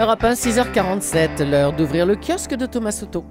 Europe 1, 6h47, l'heure d'ouvrir le kiosque de Thomas Soto.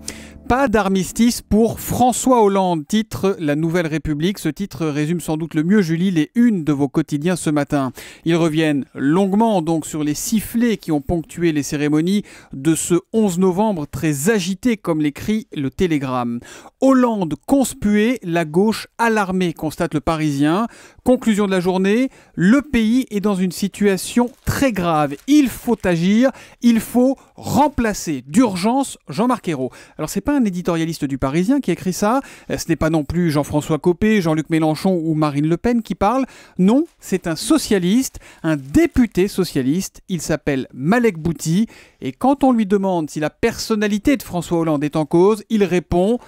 Pas d'armistice pour François Hollande, titre La Nouvelle République. Ce titre résume sans doute le mieux, Julie, les unes de vos quotidiens ce matin. Ils reviennent longuement donc sur les sifflets qui ont ponctué les cérémonies de ce 11 novembre très agité, comme l'écrit le Télégramme. Hollande conspué, la gauche alarmée, constate le Parisien. Conclusion de la journée, le pays est dans une situation très grave. Il faut agir, il faut remplacer d'urgence Jean-Marc Ayrault. Alors c'est pas un éditorialiste du Parisien qui écrit ça. Euh, ce n'est pas non plus Jean-François Copé, Jean-Luc Mélenchon ou Marine Le Pen qui parlent. Non, c'est un socialiste, un député socialiste. Il s'appelle Malek Bouti. Et quand on lui demande si la personnalité de François Hollande est en cause, il répond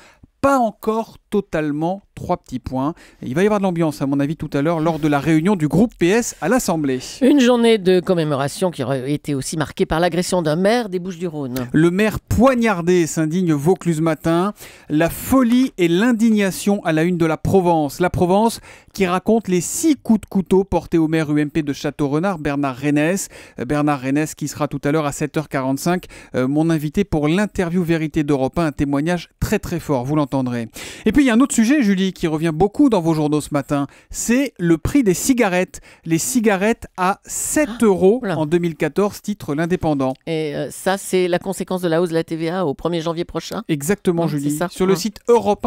pas encore totalement trois petits points. il va y avoir de l'ambiance, à mon avis, tout à l'heure, lors de la réunion du groupe PS à l'Assemblée. Une journée de commémoration qui aurait été aussi marquée par l'agression d'un maire des Bouches-du-Rhône. Le maire poignardé s'indigne Vaucluse matin. La folie et l'indignation à la une de la Provence. La Provence qui raconte les six coups de couteau portés au maire UMP de Château-Renard, Bernard Rennes. Euh, Bernard Rennes qui sera tout à l'heure à 7h45, euh, mon invité pour l'interview Vérité d'Europe 1, un témoignage très très fort, vous l'entendrez. Et puis il y a un autre sujet, Julie, qui revient beaucoup dans vos journaux ce matin, c'est le prix des cigarettes. Les cigarettes à 7 ah, euros en 2014, titre l'indépendant. Et euh, ça, c'est la conséquence de la hausse de la TVA au 1er janvier prochain Exactement, Julie. Ça, Sur le hein. site europe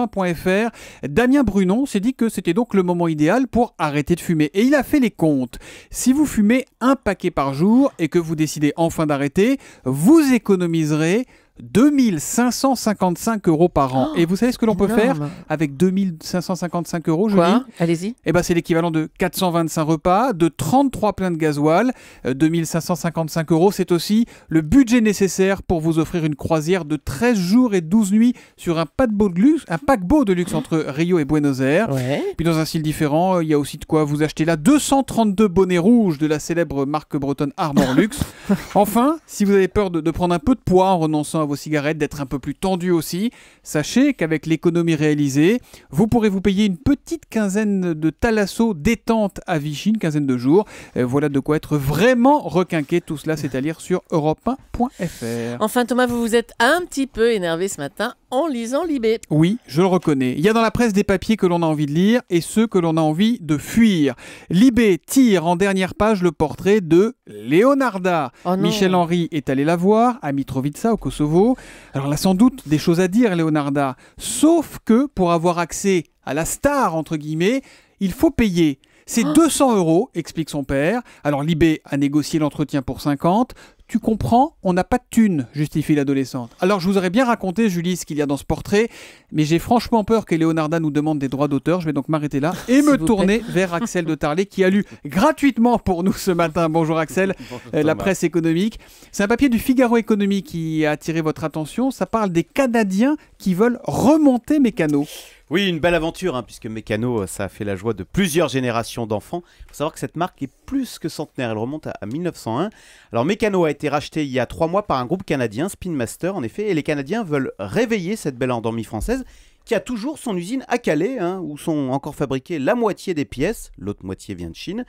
Damien Brunon s'est dit que c'était donc le moment idéal pour arrêter de fumer. Et il a fait les comptes. Si vous fumez un paquet par jour et que vous décidez enfin d'arrêter, vous économiserez 2555 euros par an. Oh, et vous savez ce que l'on peut faire avec 2555 euros, je Allez-y. Eh ben, c'est l'équivalent de 425 repas, de 33 pleins de gasoil. 2555 euh, euros, c'est aussi le budget nécessaire pour vous offrir une croisière de 13 jours et 12 nuits sur un paquebot de luxe, un paquebot de luxe entre Rio et Buenos Aires. Puis dans un style différent, euh, il y a aussi de quoi vous acheter là 232 bonnets rouges de la célèbre marque bretonne Armor Luxe. enfin, si vous avez peur de, de prendre un peu de poids en renonçant vos cigarettes, d'être un peu plus tendu aussi. Sachez qu'avec l'économie réalisée, vous pourrez vous payer une petite quinzaine de thalasso détente à Vichy, une quinzaine de jours. Euh, voilà de quoi être vraiment requinqué. Tout cela, c'est à lire sur europe1.fr. Enfin, Thomas, vous vous êtes un petit peu énervé ce matin en lisant Libé. Oui, je le reconnais. Il y a dans la presse des papiers que l'on a envie de lire et ceux que l'on a envie de fuir. Libé tire en dernière page le portrait de Leonarda. Oh Michel Henry est allé la voir à Mitrovica au Kosovo. Alors là, sans doute des choses à dire, Leonarda. Sauf que pour avoir accès à la star, entre guillemets, il faut payer. C'est 200 euros, explique son père. Alors Libé a négocié l'entretien pour 50. Tu comprends, on n'a pas de thunes, justifie l'adolescente. Alors je vous aurais bien raconté, Julie, ce qu'il y a dans ce portrait, mais j'ai franchement peur que Léonarda nous demande des droits d'auteur. Je vais donc m'arrêter là et me tourner vers Axel de Tarlet, qui a lu gratuitement pour nous ce matin. Bonjour Axel, euh, la presse économique. C'est un papier du Figaro Économie qui a attiré votre attention. Ça parle des Canadiens qui veulent remonter mes canaux. Oui, une belle aventure, hein, puisque Mécano, euh, ça a fait la joie de plusieurs générations d'enfants. Il faut savoir que cette marque est plus que centenaire, elle remonte à 1901. Alors Mécano a été racheté il y a trois mois par un groupe canadien, Spin Master en effet, et les Canadiens veulent réveiller cette belle endormie française qui a toujours son usine à Calais, hein, où sont encore fabriquées la moitié des pièces, l'autre moitié vient de Chine.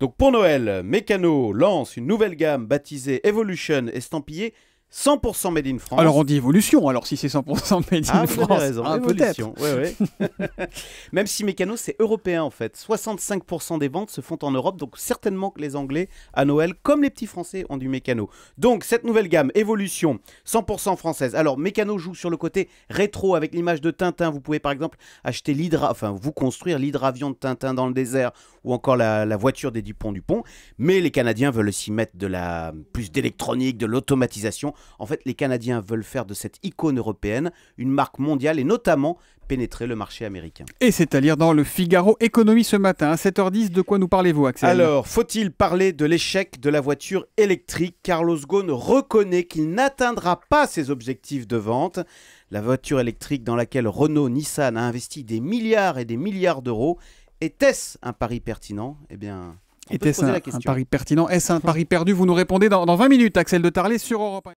Donc pour Noël, Mécano lance une nouvelle gamme baptisée Evolution, estampillée 100% Made in France. Alors on dit évolution, alors si c'est 100% Made in France. Ah, vous avez raison, évolution. Même si Mécano, c'est européen en fait. 65% des ventes se font en Europe, donc certainement que les Anglais à Noël, comme les petits Français, ont du Mécano. Donc cette nouvelle gamme, évolution, 100% française. Alors Mécano joue sur le côté rétro avec l'image de Tintin. Vous pouvez par exemple acheter l'hydra, enfin vous construire l'hydravion de Tintin dans le désert ou encore la, voiture des Dupont du Pont. Mais les Canadiens veulent s'y mettre de la plus d'électronique, de l'automatisation. En fait, les Canadiens veulent faire de cette icône européenne une marque mondiale et notamment pénétrer le marché américain. Et c'est à lire dans le Figaro Économie ce matin à 7h10. De quoi nous parlez-vous, Axel Alors, faut-il parler de l'échec de la voiture électrique Carlos Ghosn reconnaît qu'il n'atteindra pas ses objectifs de vente. La voiture électrique dans laquelle Renault-Nissan a investi des milliards et des milliards d'euros était-ce un pari pertinent Eh bien, était-ce un, un, pari pertinent Est-ce un pari perdu Vous nous répondez dans, 20 minutes, Axel de Tarlet, sur Europe